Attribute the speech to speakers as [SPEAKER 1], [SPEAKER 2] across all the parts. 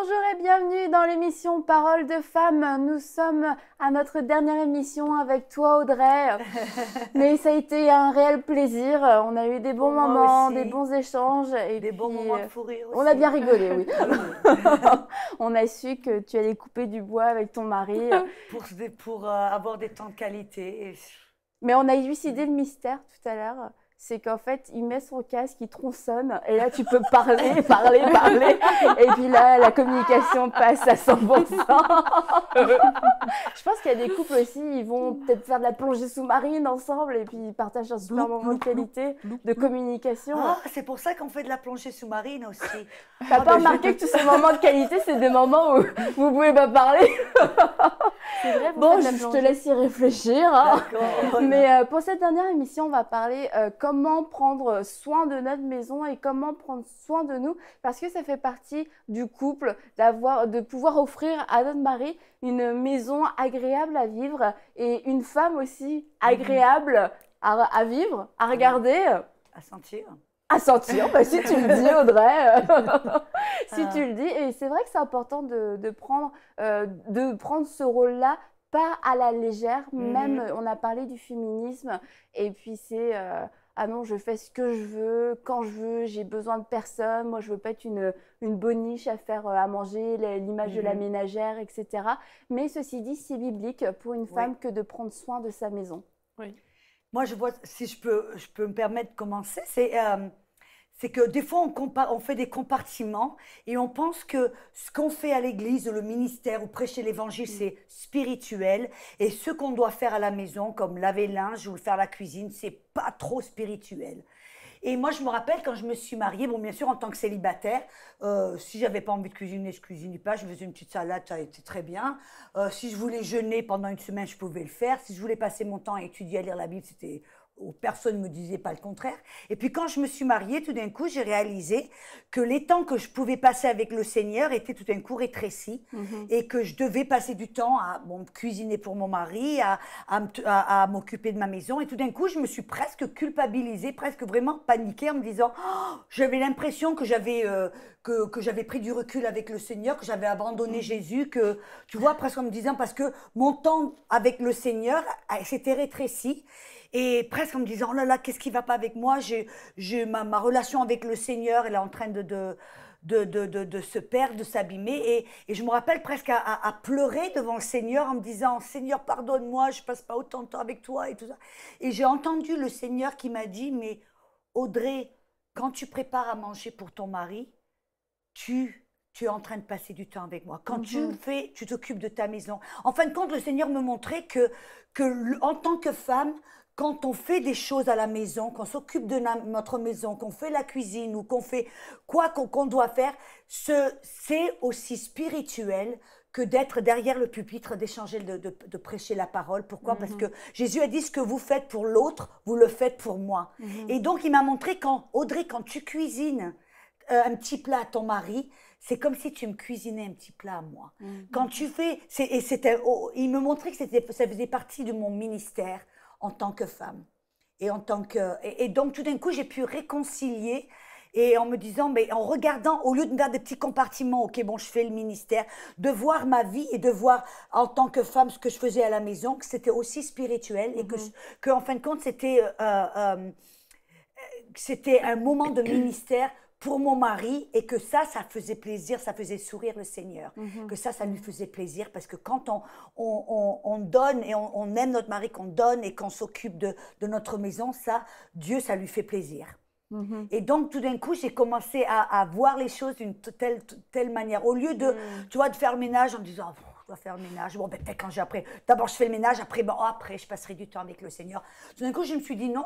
[SPEAKER 1] Bonjour et bienvenue dans l'émission Parole de femmes. Nous sommes à notre dernière émission avec toi Audrey. Mais ça a été un réel plaisir. On a eu des bons moments, des bons échanges. Et des bons moments de euh, rire aussi. On a bien rigolé, oui. on a su que tu allais couper du bois avec ton mari.
[SPEAKER 2] Pour, pour euh, avoir des temps de qualité.
[SPEAKER 1] Mais on a élucidé le mystère tout à l'heure c'est qu'en fait, il met son casque, il tronçonne, et là, tu peux parler, parler, parler, et puis là, la communication passe à 100%. je pense qu'il y a des couples aussi, ils vont peut-être faire de la plongée sous-marine ensemble, et puis ils partagent un super moment de qualité, de communication. Ah,
[SPEAKER 2] c'est pour ça qu'on fait de la plongée sous-marine aussi. Tu n'as ah, pas ben, remarqué que tous ces moments de
[SPEAKER 1] qualité, c'est des moments où vous pouvez pas parler
[SPEAKER 2] bon, je, te
[SPEAKER 1] laisse y réfléchir. Hein. Mais euh, pour cette dernière émission, on va parler euh, comment prendre soin de notre maison et comment prendre soin de nous parce que ça fait partie du couple d'avoir de pouvoir offrir à notre mari une maison agréable à vivre et une femme aussi mhm. agréable à, vivre, à regarder,
[SPEAKER 2] à sentir à sentir, bah, si tu le dis Audrey,
[SPEAKER 1] si tu ah. le dis. Et c'est vrai que c'est important de, prendre, euh, de prendre ce rôle-là, pas à la légère, mhm. même on a parlé du féminisme, et puis c'est... Euh, ah non, je fais ce que je veux, quand je veux, j'ai besoin de personne, moi je veux pas être une, une niche à faire euh, à manger, l'image de la mhm. ménagère, etc. Mais ceci dit, c'est biblique pour une femme que de
[SPEAKER 2] prendre soin de sa maison. Oui. Moi, je vois, si je peux, je peux me permettre de commencer, c'est euh, c'est que des fois, on, fait des compartiments et on pense que ce qu'on fait à l'église le ministère ou prêcher l'évangile, mm. c'est spirituel. Et ce qu'on doit faire à la maison, comme laver linge ou faire la cuisine, c'est pas trop spirituel. Et moi, je me rappelle quand je me suis mariée, bon, bien sûr, en tant que célibataire, euh, si j'avais pas envie de cuisiner, je cuisinais pas, je faisais une petite salade, ça était très bien. Euh, si je voulais jeûner pendant une semaine, je pouvais le faire. Si je voulais passer mon temps à étudier, à lire la Bible, c'était où personne ne me disait pas le contraire. Et puis quand je me suis mariée, tout d'un coup, j'ai réalisé que les temps que je pouvais passer avec le Seigneur étaient tout d'un coup rétrécis mhm. et que je devais passer du temps à bon, cuisiner pour mon mari, à, m'occuper de ma maison. Et tout d'un coup, je me suis presque culpabilisée, presque vraiment paniquée en me disant, oh, j'avais l'impression que j'avais... Euh, que, j'avais pris du recul avec le Seigneur, que j'avais abandonné mm. Jésus, que, tu vois, presque en me disant, parce que mon temps avec le Seigneur s'était rétréci et presque en me disant, oh là là, qu'est-ce qui va pas avec moi ma, ma, relation avec le Seigneur, elle est en train de, de, de, de, se perdre, de s'abîmer. Et, et, je me rappelle presque à, à, pleurer devant le Seigneur en me disant, Seigneur, pardonne-moi, je passe pas autant de temps avec toi et tout ça. Et j'ai entendu le Seigneur qui m'a dit, mais Audrey, quand tu prépares à manger pour ton mari, tu, es en train de passer du temps avec moi. Quand tu mhm. fais, tu t'occupes de ta maison. En fin de compte, le Seigneur me montrait que, en tant que femme, quand on fait des choses à la maison, qu'on s'occupe de notre maison, qu'on fait la cuisine ou qu'on fait quoi qu'on doit faire, c'est aussi spirituel que d'être derrière le pupitre, d'échanger, de, prêcher la parole. Pourquoi Parce mhm. que Jésus a dit ce que vous faites pour l'autre, vous le faites pour moi. Mhm. Et donc il m'a montré quand, Audrey, quand tu cuisines, euh, un petit plat à ton mari, c'est comme si tu me cuisinais un petit plat à moi. Mhm. Quand tu fais, et c'était, oh, il me montrait que c'était, ça faisait partie de mon ministère en tant que femme et en tant que, et, donc tout d'un coup j'ai pu réconcilier et en me disant, mais en regardant, au lieu de me faire des petits compartiments, ok, bon, je fais le ministère, de voir ma vie et de voir en tant que femme ce que je faisais à la maison, que c'était aussi spirituel et que, mhm. en fin de compte, c'était euh, euh, c'était un moment de ministère pour mon mari et que ça, ça faisait plaisir, ça faisait sourire le Seigneur. Mhm. Que ça, ça lui faisait plaisir parce que quand on, donne et on, aime notre mari, qu'on donne et qu'on s'occupe de, notre maison, ça, Dieu, ça lui fait plaisir. Mhm. Et donc tout d'un coup, j'ai commencé à, voir les choses d'une telle, manière. Au lieu de, mhm. tu vois, de faire le ménage en disant, oh, je dois faire le ménage. Bon, ben, peut-être quand j'ai après. D'abord, je fais le ménage, après, après, je passerai du temps avec le Seigneur. Tout d'un coup, je me suis dit, non,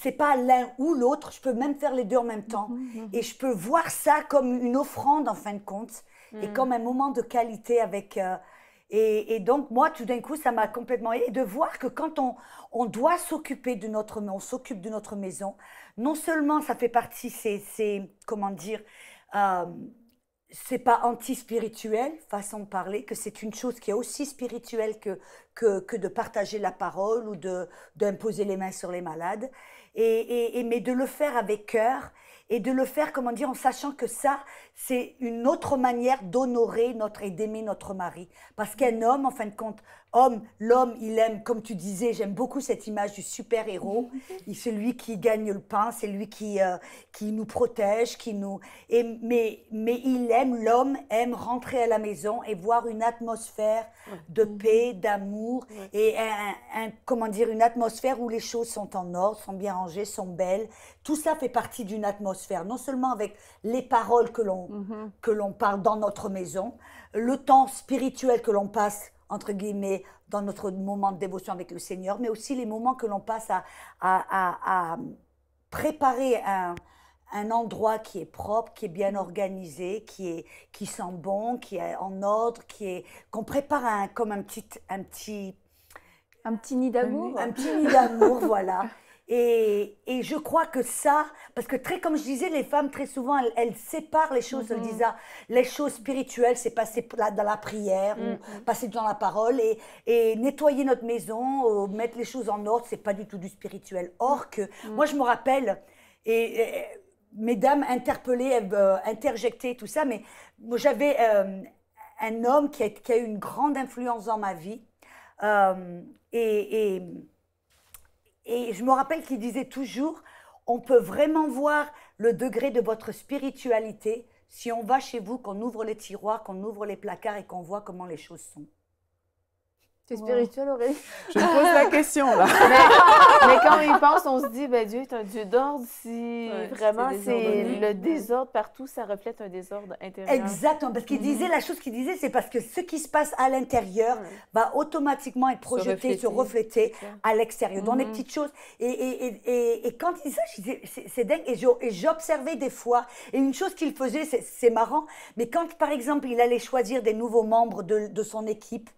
[SPEAKER 2] c'est pas l'un ou l'autre, je peux même faire les deux en même temps. Mhm, mhm, mhm. Et je peux voir ça comme une offrande en fin de compte et comme un moment de qualité avec. Euh, et, donc, moi, tout d'un coup, ça m'a complètement. Et de voir que quand on, on doit s'occuper de notre. On s'occupe de notre maison, non seulement ça fait partie, c'est. Comment dire euh, c'est pas anti-spirituel, façon de parler, que c'est une chose qui est aussi spirituelle que, que, de partager la parole ou d'imposer les mains sur les malades, et, mais de le faire avec cœur et de le faire, comment dire, en sachant que ça, c'est une autre manière d'honorer notre et d'aimer notre mari. Parce qu'un homme, en fin de compte, l'homme, il aime, comme tu disais, j'aime beaucoup cette image du super-héros. celui qui gagne le pain, c'est lui qui, euh, qui nous protège, qui nous. mais, il aime, l'homme aime rentrer à la maison et voir une atmosphère de mm-hmm. paix, d'amour et comment dire, une atmosphère où les choses sont en ordre, sont bien rangées, sont belles. Tout ça fait partie d'une atmosphère, non seulement avec les paroles que l'on mm-hmm. que l'on parle dans notre maison, le temps spirituel que l'on passe entre guillemets, dans notre moment de dévotion avec le Seigneur, mais aussi les moments que l'on passe à, à, préparer un, un, endroit qui est propre, qui est bien organisé, qui, est, qui sent bon, qui est en ordre, qui est qu'on prépare un, comme un petit, un petit un petit nid d'amour. Un petit nid d'amour, voilà. Et, et, je crois que ça, parce que très comme je disais, les femmes très souvent elles, séparent les choses. Elles mhm. disent ah, les choses spirituelles, c'est passer dans la prière, ou mhm. passer dans la parole et, nettoyer notre maison, euh, mettre les choses en ordre, c'est pas du tout du spirituel. Or que mhm. moi je me rappelle et, mesdames interpellées, interjecter euh, interjectées tout ça, mais j'avais euh, un homme qui a, eu une grande influence dans ma vie et et je me rappelle qu'il disait toujours, on peut vraiment voir le degré de votre spiritualité si on va chez vous, qu'on ouvre les tiroirs, qu'on ouvre les placards et qu'on voit comment les choses sont. Tu es spirituelle, Aurélie Je te pose la question, là. quand on y
[SPEAKER 3] pense, on se dit, ben Dieu est un Dieu d'ordre. Si vraiment c'est le désordre partout, ça reflète un désordre intérieur. Exactement,
[SPEAKER 2] parce qu'il mhm. disait, la chose qu'il disait, c'est parce que ce qui se passe à l'intérieur va automatiquement être projeté, se refléter, à l'extérieur, dans les mhm. petites choses. Et, quand il disait ça, c'est dingue. Et j'observais des fois, et une chose qu'il faisait, c'est marrant, mais quand par exemple il allait choisir des nouveaux membres de, de son équipe,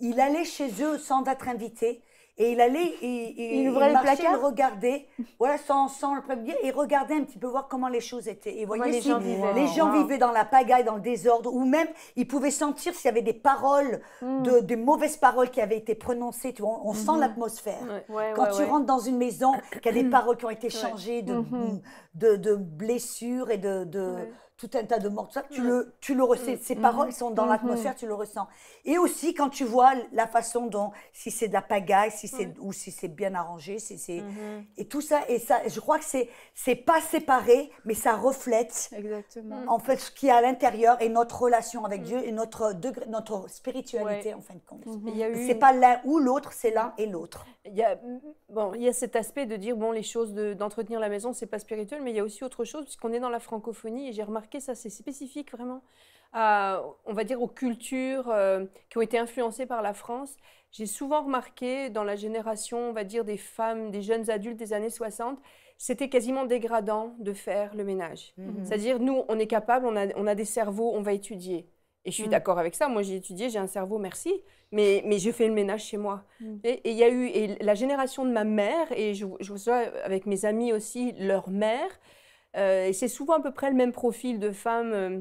[SPEAKER 2] il allait chez eux sans être invité. Et il allait, il, ouvrait marchait, il regardait, voilà, sans, sans le prévenir, et regardait un petit peu voir comment les choses étaient. Et voyez les si gens vivaient. les gens vivaient dans la pagaille, dans le désordre, ou même ils pouvaient sentir s'il y avait des paroles, mm. de, des mauvaises paroles qui avaient été prononcées. on, sent mm-hmm. l'atmosphère. Quand tu rentres dans une maison, qu'il y a des paroles qui ont été changées mm-hmm. de, de, blessures et de tout un tas de morts, ça, tu, le, tu le ressens. Mm. Ces paroles mm-hmm. sont dans mm-hmm. l'atmosphère, tu le ressens. Et aussi, quand tu vois la façon dont, si c'est de la pagaille, si c'est, ou si c'est bien arrangé, si c'est. Mm-hmm. Et tout ça, et ça, je crois que c'est, c'est pas séparé, mais ça reflète. Exactement. En fait, ce qui est à l'intérieur et notre relation avec mm. Dieu et notre, degré, notre spiritualité, en fin de compte. C'est pas l'un ou l'autre, c'est l'un et
[SPEAKER 4] l'autre. Il y a, bon, il y a cet aspect de dire, bon, les choses d'entretenir la maison, c'est pas spirituel, mais il y a aussi autre chose, puisqu'on est dans la francophonie, et j'ai remarqué ça, c'est spécifique vraiment, on va dire, aux cultures euh, qui ont été influencées par la France. J'ai souvent remarqué dans la génération, on va dire, des femmes, des jeunes adultes des années 60, c'était quasiment dégradant de faire le ménage. Mhm. C'est-à-dire, nous, on est capable, on a, on a des cerveaux, on va étudier. Et je suis mhm. d'accord avec ça. Moi, j'ai étudié, j'ai un cerveau, merci. Mais, mais je fais le ménage chez moi. Mhm. Et il y a eu la génération de ma mère, et je, je vois avec mes amis aussi, leur mère, euh, et c'est souvent à peu près le même profil de femme euh,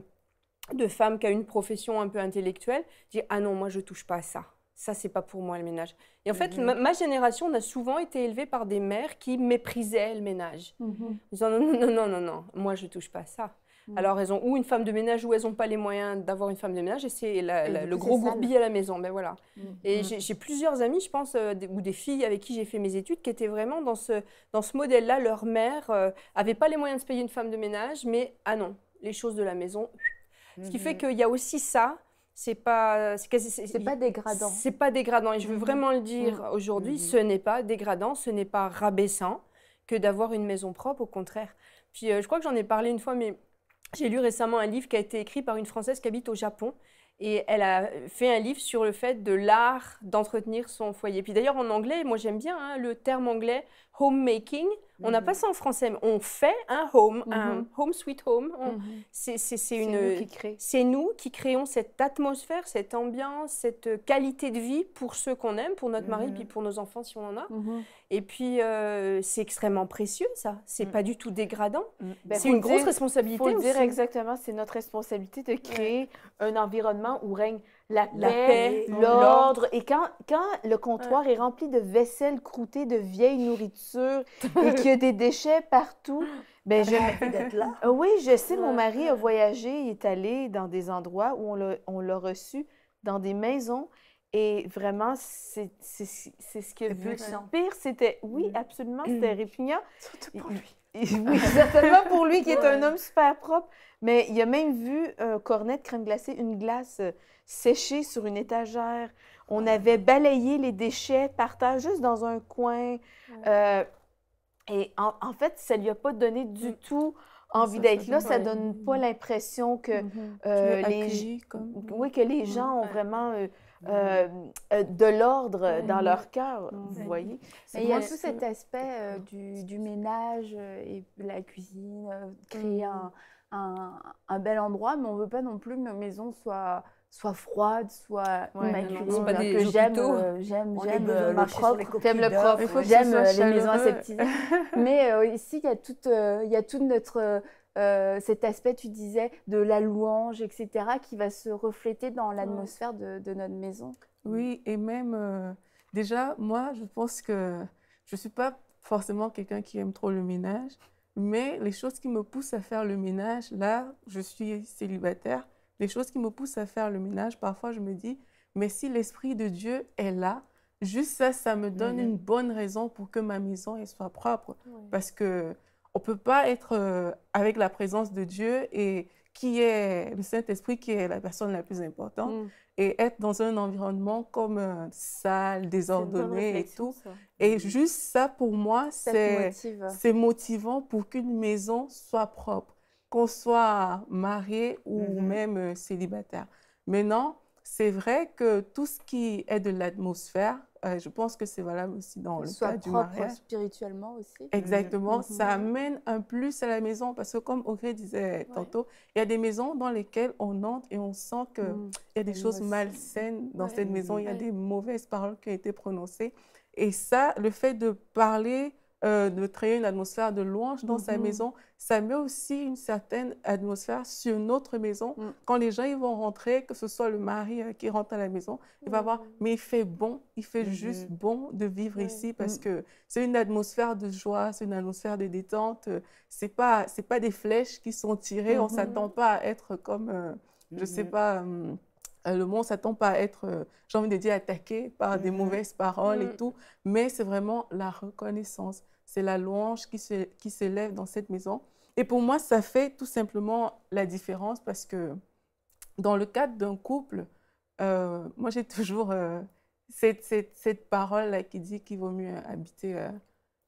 [SPEAKER 4] de qui a une profession un peu intellectuelle dit ah non moi je ne touche pas à ça ça c'est pas pour moi le ménage et en fait mhm. ma, génération on a souvent été élevée par des mères qui méprisaient le ménage mhm. non non non non non moi je touche pas à ça Mm. Alors, elles ont ou une femme de ménage ou elles n'ont pas les moyens d'avoir une femme de ménage et c'est le gros gourbi à la maison. mais ben, voilà. Mm. Et mm. j'ai plusieurs amis, je pense, euh, ou des filles avec qui j'ai fait mes études qui étaient vraiment dans ce, dans ce modèle-là. Leur mère n'avait euh, pas les moyens de se payer une femme de ménage, mais ah non, les choses de la maison. Ce qui fait mm-hmm. qu'il y a aussi ça c'est pas pas dégradant c'est pas dégradant et je veux mm-hmm. vraiment le dire mm-hmm. aujourd'hui ce n'est pas dégradant ce n'est pas rabaissant que d'avoir une maison propre au contraire puis euh, je crois que j'en ai parlé une fois mais j'ai lu récemment un livre qui a été écrit par une Française qui habite au Japon. Et elle a fait un livre sur le fait de l'art d'entretenir son foyer. Puis d'ailleurs, en anglais, moi j'aime bien hein, le terme anglais homemaking. On n'a pas mhm. ça en français, mais on fait un home, un mhm. home sweet home. Mhm. C'est nous, qui créons cette atmosphère, cette ambiance, cette qualité de vie pour ceux qu'on aime, pour notre mari, puis pour nos
[SPEAKER 3] enfants si on en a.
[SPEAKER 4] Et puis, euh, c'est extrêmement précieux, ça. C'est mm. pas du tout dégradant.
[SPEAKER 3] Mm. c'est ben, une grosse responsabilité. Il faut dire exactement, c'est notre responsabilité de créer un environnement où règne la paix, l'ordre. Et quand, le comptoir est rempli de vaisselle croûtée, de vieilles nourritures et qu'il y a des déchets partout, ben je... d'être là. Ah oui, je sais, mon mari a voyagé, il est allé dans des endroits où on l'a reçu, dans des maisons et vraiment, c'est ce que le pire, c'était, oui, mm. absolument, mm. c'était répugnant. Surtout pour lui. oui, certainement pour lui qui est un homme super propre. Mais il a même vu un euh, Cornet de crème glacée, une glace euh, séchée sur une étagère. On avait balayé les déchets par terre, juste dans un coin. Euh, et en, fait, ça lui a pas donné du mm. tout envie d'être là. Ça donne pas l'impression que, mm-hmm. les... oui, que les gens ont vraiment euh, euh, de l'ordre dans leur cœur, vous voyez. il y a tout cet
[SPEAKER 1] aspect euh, du, ménage et la cuisine, créer mm. un, bel endroit, mais on ne veut pas non plus que nos maisons soient soit froide, soit ouais, j'aime, j'aime, j'aime le propre, j'aime les maisons aseptisées. Mais ici, il y a toute, il y a toute notre euh, cet aspect, tu disais, de la louange, etc., qui va se refléter dans l'atmosphère de, notre maison.
[SPEAKER 5] Oui, et même, euh, déjà, moi, je pense que je ne suis pas forcément quelqu'un qui aime trop le ménage, mais les choses qui me poussent à faire le ménage, là, je suis célibataire, les choses qui me poussent à faire le ménage, parfois, je me dis, mais si l'Esprit de Dieu est là, juste ça, ça me donne une bonne raison pour que ma maison soit propre. Parce que on ne peut pas être euh, avec la présence de Dieu et qui est le Saint-Esprit, qui est la personne la plus importante, mm. et être dans un environnement comme euh, sale, désordonné et tout. Et mm. juste ça, pour moi, c'est motivant pour qu'une maison soit propre, qu'on soit marié ou mm-hmm. même euh, célibataire. Maintenant, c'est vrai que tout ce qui est de l'atmosphère, je pense que c'est valable aussi dans le Soit cas du mariage.
[SPEAKER 1] spirituellement aussi. Exactement. Mhm. Ça
[SPEAKER 5] amène un plus à la maison parce que comme Audrey disait tantôt, il y a des maisons dans lesquelles on entre et on sent qu'il mhm. il y a des choses malsaines dans cette maison. Il y a des mauvaises paroles qui ont été prononcées. Et ça, le fait de parler euh, de créer une atmosphère de louange dans sa mhm. maison, ça met aussi une certaine atmosphère sur notre maison. Mm. Quand les gens ils vont rentrer, que ce soit le mari euh, qui rentre à la maison, il va voir, mm. mais il fait bon, il fait mm-hmm. juste bon de vivre ici parce mm. que c'est une atmosphère de joie, c'est une atmosphère de détente. C'est pas c'est pas des flèches qui sont tirées. on mm-hmm. On s'attend pas à être comme, je euh, je sais mm-hmm. pas hum, euh, le monde ne s'attend pas à être, euh, j'ai envie de dire, attaqué par des mm-hmm. mauvaises paroles et mm. tout, mais c'est vraiment la reconnaissance, c'est la louange qui s'élève dans cette maison. Et pour moi, ça fait tout simplement la différence parce que dans le cadre d'un couple, euh, moi j'ai toujours cette, parole -là qui dit qu'il vaut mieux habiter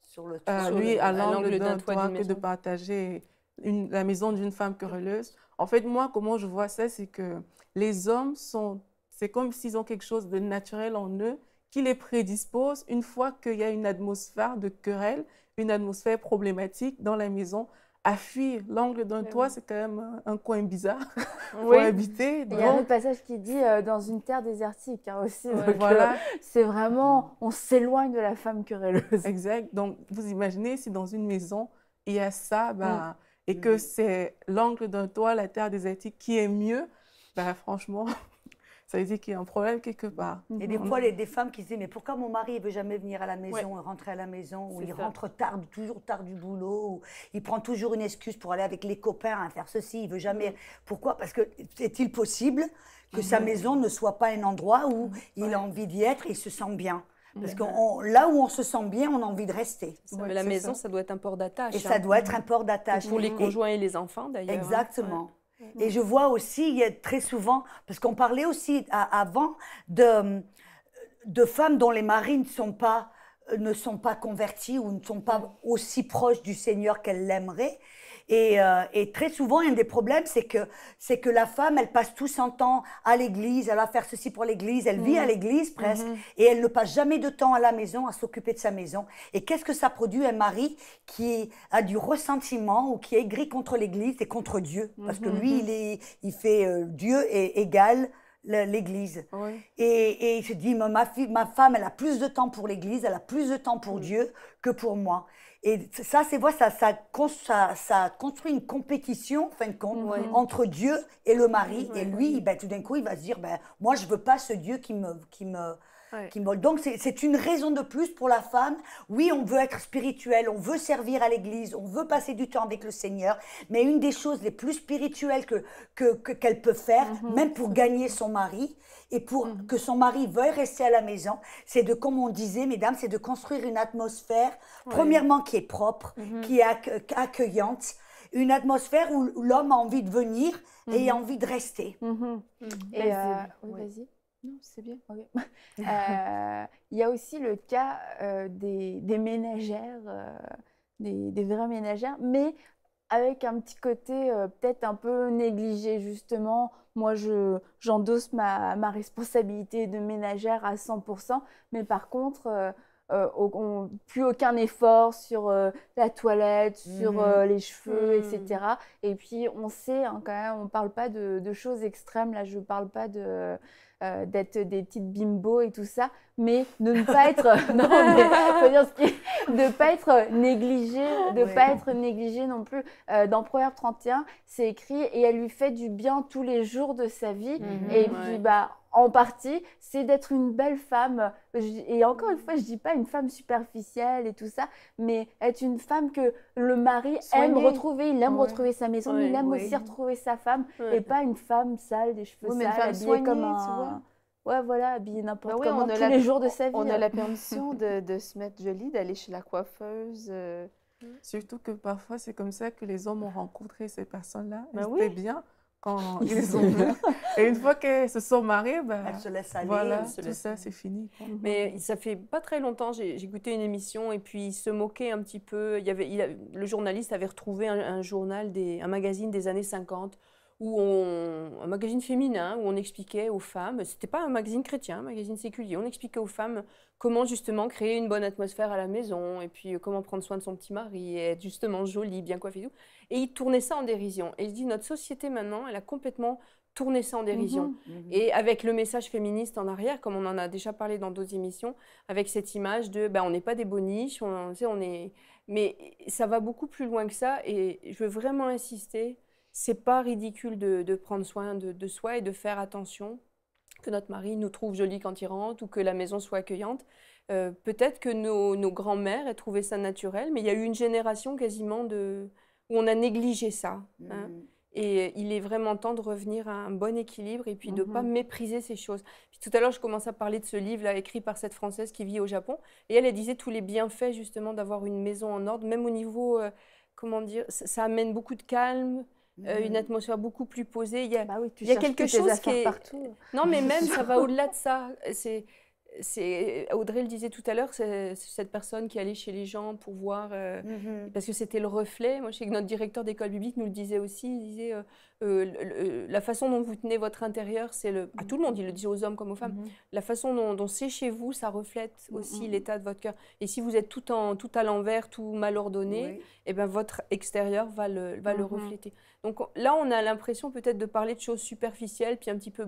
[SPEAKER 5] sur le à l'angle d'un toit que de partager la maison d'une femme querelleuse. En fait, moi, comment je vois ça, c'est que les hommes sont, c'est comme s'ils ont quelque chose de naturel en eux qui les prédispose une fois qu'il y a une atmosphère de querelle, une atmosphère problématique dans la maison à fuir. L'angle d'un ben toit, c'est quand même un coin bizarre pour habiter. Il y a un
[SPEAKER 1] passage qui dit euh, dans une terre désertique hein, aussi. Euh, voilà. c'est vraiment, on s'éloigne de
[SPEAKER 5] la femme querelleuse. Exact. Donc, vous imaginez si dans une maison, il y a ça, bah, mm et mm-hmm. que c'est l'angle d'un toit, la terre des désertique, qui est mieux, bah, franchement, ça veut dire qu'il y a un problème quelque part. Et mm-hmm. des fois, il y a des
[SPEAKER 2] femmes qui se disent, mais pourquoi mon mari ne veut jamais venir à la maison, rentrer à la maison, ou il rentre tard, toujours tard du boulot, ou il prend toujours une excuse pour aller avec les copains à faire ceci, il veut jamais... Pourquoi Parce que est-il possible que mm-hmm. sa maison ne soit pas un endroit où il a envie d'y être et il se sent bien parce que là où on se sent bien, on a envie de rester. Mais la maison, ça.
[SPEAKER 4] doit être un port d'attache. Et hein. ça doit être un port
[SPEAKER 2] d'attache. Pour les conjoints et, les enfants, d'ailleurs. Hein. Exactement. Et je vois aussi y très souvent, parce qu'on parlait aussi avant de, femmes dont les maris sont pas euh, ne sont pas convertis ou ne sont pas aussi proches du Seigneur qu'elles l'aimeraient et, euh, et très souvent, un des problèmes, c'est que, c'est que la femme, elle passe tout son temps à l'église, elle va faire ceci pour l'église, elle vit à mhm. l'église presque, mhm. et elle ne passe jamais de temps à la maison, à s'occuper de sa maison. Et qu'est-ce que ça produit un mari qui a du ressentiment ou qui est aigri contre l'église et contre Dieu Parce que mhm, lui, il, est, il fait euh, Dieu est égal l'église. Et, et il se dit, ma, ma femme, elle a plus de temps pour l'église, elle a plus de temps pour mm. Dieu que pour moi. Et ça, c'est vrai, ça, ça, ça, construit une compétition, fin mhm. entre Dieu et le mari. et lui, ben, tout d'un coup, il va se dire, ben, moi, je veux pas ce Dieu qui me, qui me, qui Donc c'est une raison de plus pour la femme. Oui, on veut être spirituel, on veut servir à l'Église, on veut passer du temps avec le Seigneur, mais une des choses les plus spirituelles que qu'elle peut faire, mhm. même pour gagner son mari et pour mhm. que son mari veuille rester à la maison, c'est de, comme on disait, mesdames, c'est de construire une atmosphère, premièrement qui est propre, mhm. qui est accueillante, une atmosphère où l'homme a envie de venir et a envie de rester. vas-y.
[SPEAKER 1] Euh, non, c'est bien.
[SPEAKER 2] Euh, il y a aussi le cas
[SPEAKER 1] euh, des, ménagères, euh, des, des, vraies ménagères, mais avec un petit côté peut-être un peu négligé, justement. Moi, je, j'endosse ma, ma, responsabilité de ménagère à 100%, mais par contre, plus aucun effort sur la toilette, sur mmh les cheveux, etc. Mmh. Et puis, on sait hein, quand même, on ne parle pas de, de, choses extrêmes. Là, je ne parle pas de euh, d'être des petites bimbos et tout ça mais de ne pas être négligée, de pas être négligé pas être négligé non plus euh, dans Proverbe 31 c'est écrit et elle lui fait du bien tous les jours de sa vie mhm. et puis bah en partie, c'est d'être une belle femme. Et encore une fois, je dis pas une femme superficielle et tout ça, mais être une femme que le mari aime retrouver. Il aime retrouver sa maison, il aime aussi retrouver sa femme et pas une femme sale, des cheveux sales, habillée comme ça ouais, voilà, bien n'importe bah comment tous les jours de sa vie. On a hein. la permission
[SPEAKER 3] de,
[SPEAKER 5] se mettre jolie, d'aller chez la coiffeuse. Euh. Mmh. Surtout que parfois, c'est comme ça que les hommes ont rencontré ces personnes-là. Bah bien quand ils sont Et une fois qu'elles se sont mariés, bah, Voilà, tout ça, c'est fini. Mmh.
[SPEAKER 4] Mais ça fait pas très longtemps, j'ai écouté une émission et puis se moquait un petit peu. Il y avait, le journaliste avait retrouvé un, journal, des, un magazine des années 50 où on, un magazine féminin où on expliquait aux femmes, c'était pas un magazine chrétien, un magazine séculier, on expliquait aux femmes comment justement créer une bonne atmosphère à la maison et puis euh, comment prendre soin de son petit mari et être justement jolie, bien coiffée et tout. Et il tournait ça en dérision. Et il dit notre société maintenant, elle a complètement tourné ça en mmh dérision. Mmh et avec le message féministe en arrière, comme on en a déjà parlé dans d'autres émissions, avec cette image de ben, on n'est pas des boniches, on, sait, on est. Mais ça va beaucoup plus loin que ça et je veux vraiment insister c'est pas ridicule de, prendre soin de, soi et de faire attention que notre mari nous trouve jolie quand il rentre ou que la maison soit accueillante. Euh, peut-être que nos, grands-mères aient trouvé ça naturel, mais il y a eu une génération quasiment de, où on a négligé ça. Hein. Mm. Et il est vraiment temps de revenir à un bon équilibre et puis de ne pas mm-hmm. mépriser ces choses. tout à l'heure, je commençais à parler de ce livre-là écrit par cette Française qui vit au Japon. Et elle, elle disait tous les bienfaits justement d'avoir une maison en ordre, même au niveau, euh, comment dire, ça, amène beaucoup de calme, euh, une hmm. atmosphère beaucoup plus posée. Il y a, bah quelque chose qui est... Partout. Non, mais même, ça va au-delà de ça. C'est... Audrey le disait tout à l'heure, c'est cette personne qui allait chez les gens pour voir, euh, mm-hmm. parce que c'était le reflet. Moi, je sais que notre directeur d'école biblique nous le disait aussi. Il disait euh, la façon dont vous tenez votre intérieur, c'est le. À tout le monde, il le disait aux hommes comme aux femmes. Mm-hmm. La façon dont, c'est chez vous, ça reflète aussi l'état de votre cœur. Et si vous êtes tout en tout à l'envers, tout mal ordonné, et eh ben votre extérieur va le va le mm-hmm. refléter. Donc là, on a l'impression peut-être de parler de choses superficielles, puis un petit peu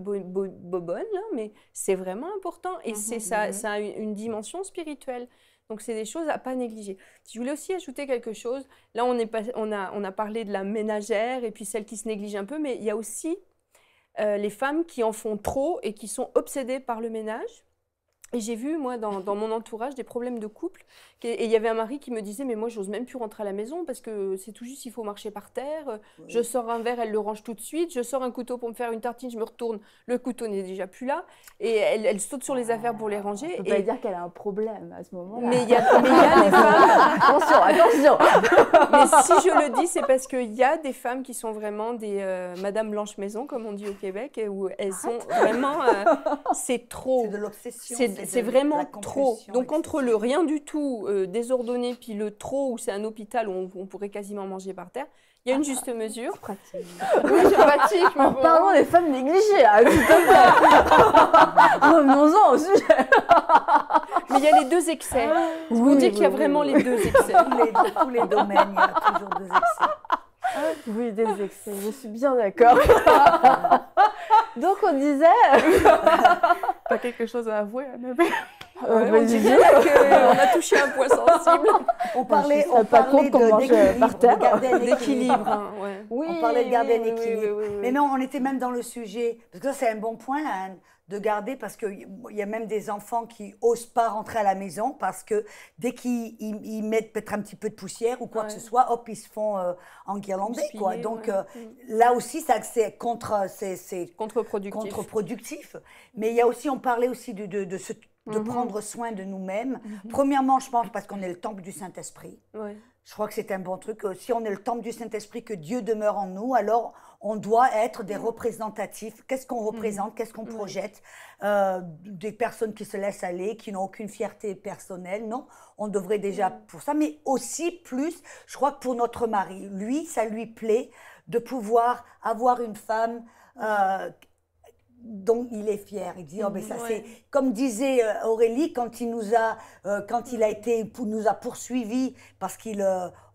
[SPEAKER 4] mais c'est vraiment important et mhm, c'est ça, mhm. a une dimension spirituelle. Donc c'est des choses à pas négliger. Je voulais aussi ajouter quelque chose. Là, on, a, parlé de la ménagère et puis celle qui se néglige un peu, mais il y a aussi euh, les femmes qui en font trop et qui sont obsédées par le ménage. Et j'ai vu, moi, dans, mon entourage, des problèmes de couple. Et il y avait un mari qui me disait, mais moi, j'ose même plus rentrer à la maison parce que c'est tout juste, il faut marcher par terre. Je sors un verre, elle le range tout de suite. Je sors un couteau pour me faire une tartine, je me retourne, le couteau n'est déjà plus là. Et elle, saute sur les affaires pour les ah, ranger. On peut et... dire
[SPEAKER 1] qu'elle a un problème à ce moment-là.
[SPEAKER 4] Mais il y, a, des femmes... Attention, attention Mais si je le dis, c'est parce qu'il y a des femmes qui sont vraiment des euh, Madame Blanche Maison, comme on dit au Québec, où elles sont vraiment... Euh, c'est trop. C'est de l'obsession c'est vraiment trop. Donc entre le rien du tout euh, désordonné, puis le trop où c'est un hôpital où on, pourrait quasiment manger par terre, il y a une ah, juste mesure. Pratique. oui, je pratique. Mais ah, Pardon, les
[SPEAKER 1] femmes négligées, ah,
[SPEAKER 5] Revenons-en au sujet.
[SPEAKER 4] mais il y a les deux excès.
[SPEAKER 2] Vous dites dit qu'il y a vraiment les deux excès. Dans tous les domaines, il y a toujours deux
[SPEAKER 1] excès. oui, des excès, je suis bien d'accord. Donc on disait. T'as
[SPEAKER 5] quelque chose à avouer, à hein, euh, on a touché un point sensible.
[SPEAKER 3] On parlait, hein, on parlait de, garder un équilibre.
[SPEAKER 2] Oui, on parlait de garder un équilibre. Mais non, on était même dans le sujet. Parce que c'est un bon point, là, de garder parce qu'il y a même des enfants qui osent pas rentrer à la maison parce que dès qu'ils mettent peut-être un petit peu de poussière ou quoi que ce soit, hop, ils se font en euh, enguirlander. quoi. Donc euh, là aussi, c'est contre, productif Mais il y a aussi, on parlait aussi de, mm-hmm. prendre soin de nous-mêmes. Mm-hmm. Premièrement, je pense parce qu'on est le temple du Saint-Esprit. Je crois que c'est un bon truc. Euh, si on est le temple du Saint-Esprit, que Dieu demeure en nous, alors on doit être des mm. représentatifs. Qu'est-ce qu'on mm. représente Qu'est-ce qu'on projette euh, Des personnes qui se laissent aller, qui n'ont aucune fierté personnelle. Non, on devrait déjà mm. pour ça, mais aussi plus, je crois que pour notre mari, lui, ça lui plaît de pouvoir avoir une femme. Euh, dont il est fier. Il dit, oh, mais ça c'est, comme disait euh, Aurélie, quand il nous a, quand il a été, nous a poursuivis parce qu'il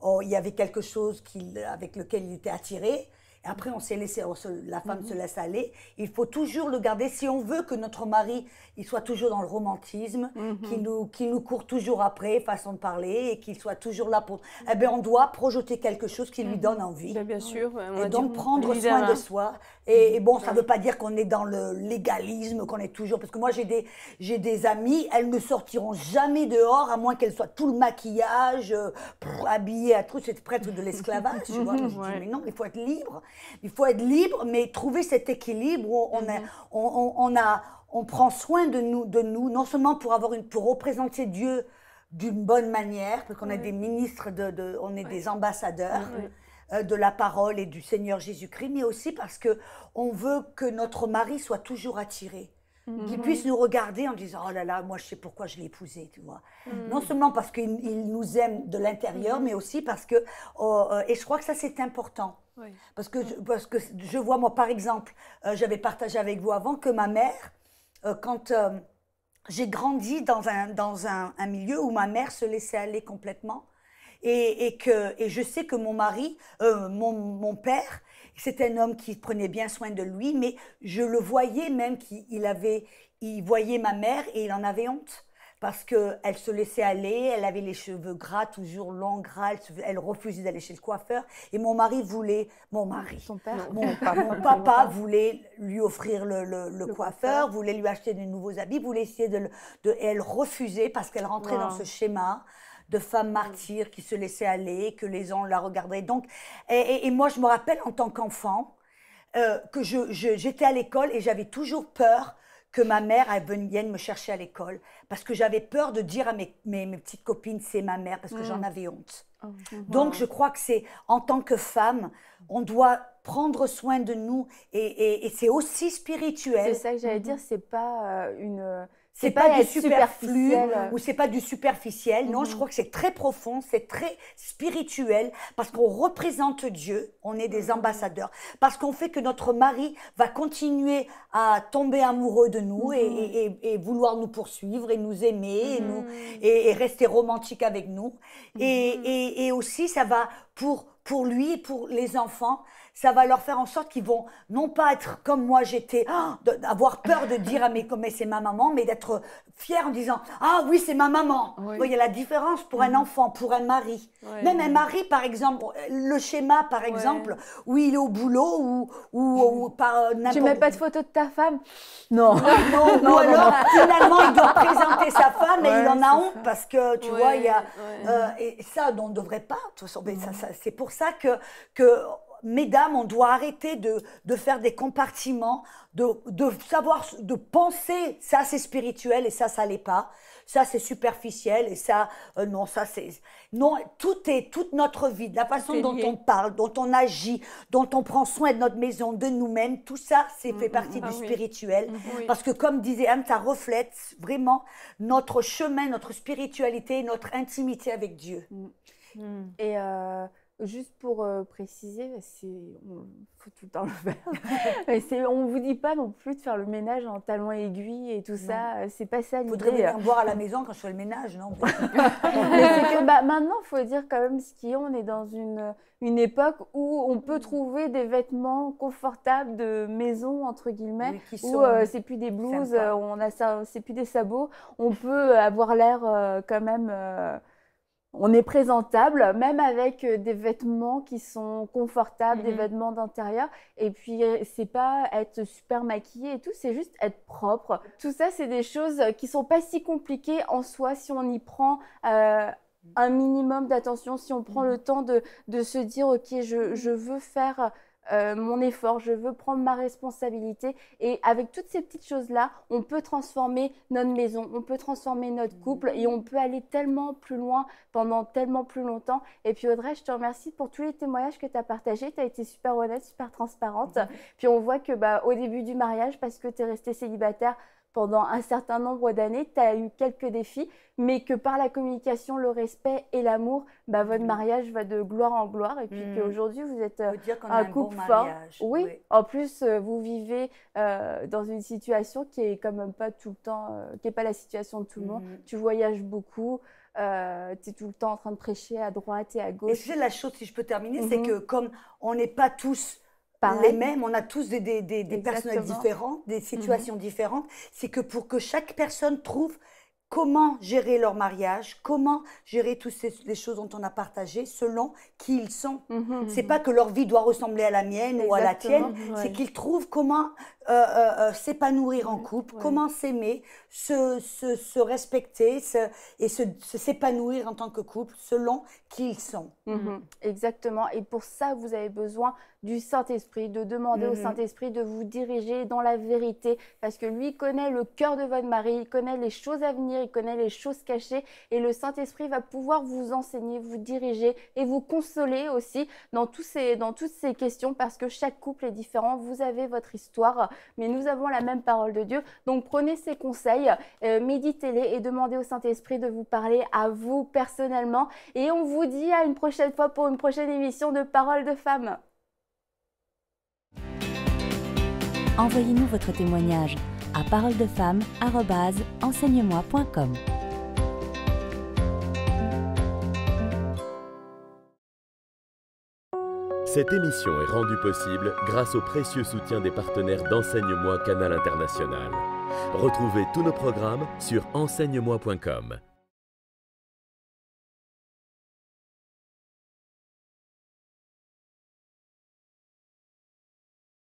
[SPEAKER 2] oh, il y avait quelque chose qu'il avec lequel il était attiré, après, on s'est laissé, la femme mhm. se laisse aller. Il faut toujours le garder si on veut que notre mari il soit toujours dans le romantisme, mhm. qu'il nous, nous court toujours après, façon de parler, et qu'il soit toujours là pour. Mhm. Eh bien, on doit projeter quelque chose qui lui donne envie. Ben, bien, sûr. et donc prendre soin de soi. Et, bon, ça ne veut pas dire qu'on est dans le légalisme, qu'on est toujours. Parce que moi, j'ai des, j'ai des amies, elles ne sortiront jamais dehors à moins qu'elles soient tout le maquillage, euh, habillées à tout, c'est prêtre de l'esclavage. tu vois. Je dis, mais non, il faut être libre. Il faut être libre, mais trouver cet équilibre où on, mhm. prend soin de nous, non seulement pour, avoir une, pour représenter Dieu d'une bonne manière, parce qu'on est des ministres, de, on est des ambassadeurs. Euh, de la parole et du Seigneur Jésus-Christ, mais aussi parce qu'on veut que notre mari soit toujours attiré.
[SPEAKER 3] Mhm. qu'il puisse nous
[SPEAKER 2] regarder en disant oh là là moi je sais pourquoi je l'ai épousé tu vois mhm. non seulement parce qu'il nous aime de l'intérieur mais aussi parce que oh, euh, et je crois que ça c'est important parce, que, je, parce que je vois, moi, par exemple, euh, j'avais partagé avec vous avant que ma mère, euh, quand euh, j'ai grandi dans, un, dans un, milieu où ma mère se laissait aller complètement, et, et que, et je sais que mon mari, mon, mon, père, c'est un homme qui prenait bien soin de lui, mais je le voyais même qu'il avait, il voyait ma mère et il en avait honte parce qu'elle se laissait aller, elle avait les cheveux gras, toujours longs, gras, elle, refusait d'aller chez le coiffeur. Et mon mari voulait, mon mari, Son père. Mon, papa voulait lui offrir le, coiffeur, voulait lui acheter de nouveaux habits, voulait essayer de... de et elle refusait parce qu'elle rentrait dans ce schéma de femme martyre qui se laissait aller, que les gens la regardaient. Donc, et, moi, je me rappelle en tant qu'enfant euh, que j'étais je, j'étais à l'école et j'avais toujours peur que ma mère elle vienne me chercher à l'école parce que j'avais peur de dire à mes, mes, petites copines c'est ma mère parce que j'en mm. avais honte. Oh, Donc je crois que c'est en tant que femme, on doit prendre soin de nous et, c'est aussi spirituel. C'est ça que j'allais mm-hmm. dire, c'est pas euh, une c'est pas, pas du superflu ou c'est pas du superficiel. Non, je mm-hmm. crois que c'est très profond, c'est très spirituel parce qu'on représente Dieu, on est des mm-hmm. ambassadeurs, parce qu'on fait que notre mari va continuer à tomber amoureux de nous et, mm-hmm. vouloir nous poursuivre et nous aimer et, et, rester romantique avec nous. Et, aussi, ça va pour, pour lui et pour les enfants ça va leur faire en sorte qu'ils vont non pas être comme moi j'étais, ah, d'avoir avoir peur de dire à mes comme c'est ma maman, mais d'être fier en disant ah oui c'est ma maman. Il y a la différence pour un mm. enfant, pour un mari, même un mari par exemple, le schéma par exemple où il est au boulot ou ou, par Tu mets pas de photo de ta femme Non. non, non, non finalement il doit présenter sa femme et il en a honte parce que tu vois il y a euh, et ça on ne devrait pas. De toute façon, mm. c'est pour ça que que mesdames, on doit arrêter de, faire des compartiments, de, savoir, de penser, ça c'est spirituel et ça, ça l'est pas. Ça c'est superficiel et ça, euh, non, ça c'est. Non, tout est, toute notre vie, la façon dont on parle, dont on agit, dont on prend soin de notre maison, de nous-mêmes, tout ça, c'est mm, fait mm, partie mm. du ah spirituel. Parce que comme disait Anne, ça reflète vraiment notre chemin, notre spiritualité, notre intimité avec Dieu.
[SPEAKER 1] Et. Euh, Juste pour euh, préciser,
[SPEAKER 2] c'est on faut tout le temps le faire.
[SPEAKER 1] mais c'est on vous dit pas non plus de faire le ménage en talons aiguilles et tout ça. C'est pas ça l'idée. Faudrait venir boire à la maison quand je fais le ménage, non Mais bah, maintenant, faut dire quand même ce qui On est dans une une époque où on peut mm. trouver des vêtements confortables de maison entre guillemets, où euh, c'est plus des blouses, euh, on a c'est plus des sabots. On peut avoir l'air quand même on est présentable, même avec euh, des vêtements qui sont confortables, des mhm. vêtements d'intérieur. Et puis, euh, c'est pas être super maquillé et tout, c'est juste être propre. Tout ça, c'est des choses qui sont pas si compliquées en soi si on y prend euh, un minimum d'attention, si on prend le mhm. temps de, se dire, OK, je veux faire euh, mon effort, je veux prendre ma responsabilité. Et avec toutes ces petites choses-là, on peut transformer notre maison, on peut transformer notre couple et on peut aller tellement plus loin pendant tellement plus longtemps. Et puis Audrey, je te remercie pour tous les témoignages que tu as partagés. Tu as été super honnête, super transparente. Mhm. Puis on voit que bah, au début du mariage, parce que tu es restée célibataire, pendant un certain nombre d'années, tu as eu quelques défis, mais que par la communication, le respect et l'amour, bah, votre mmh. mariage va de gloire en gloire. Et puis mmh. aujourd'hui, vous êtes
[SPEAKER 2] un, couple fort.
[SPEAKER 1] Oui. en plus, euh, vous vivez euh, dans une situation qui est quand même pas tout le temps, euh, qui n'est pas la situation de tout le monde. Mmh. Tu voyages beaucoup. tu
[SPEAKER 2] es tout le temps en train de prêcher à droite et à gauche. Et c'est la chose, si je peux terminer, c'est que comme on n'est pas tous les mêmes, on a tous des, des, des, des différentes, des mhm. situations différentes. C'est que pour que chaque personne trouve comment gérer leur mariage, comment gérer toutes ces, les choses dont on a partagé selon qui ils sont. Mhm, c'est mhm. pas que leur vie doit ressembler à la mienne ou à la tienne, c'est qu'ils trouvent comment euh, euh, euh, s'épanouir en couple, comment s'aimer, se, se, respecter se, et s'épanouir en tant que couple selon qui ils sont. Mm-hmm. Mm-hmm. Exactement. Et pour ça, vous avez
[SPEAKER 1] besoin du Saint-Esprit, de demander au mm-hmm. Saint-Esprit de vous diriger dans la vérité, parce que lui connaît le cœur de votre mari, il connaît les choses à venir, il connaît les choses cachées, et le Saint-Esprit va pouvoir vous enseigner, vous diriger et vous consoler aussi dans, tous ces, dans toutes ces questions, parce que chaque couple est différent, vous avez votre histoire mais nous avons la même parole de Dieu. Donc prenez ces conseils, euh, méditez-les et demandez au Saint-Esprit de vous parler à vous personnellement. Et on vous dit à une prochaine fois pour une prochaine émission de Parole de Femme
[SPEAKER 2] Envoyez-nous votre témoignage à enseigne-moi.com
[SPEAKER 5] Cette
[SPEAKER 4] émission est rendue possible grâce au précieux soutien des partenaires d'Enseigne-moi Canal International.
[SPEAKER 3] Retrouvez tous nos programmes sur enseigne-moi.com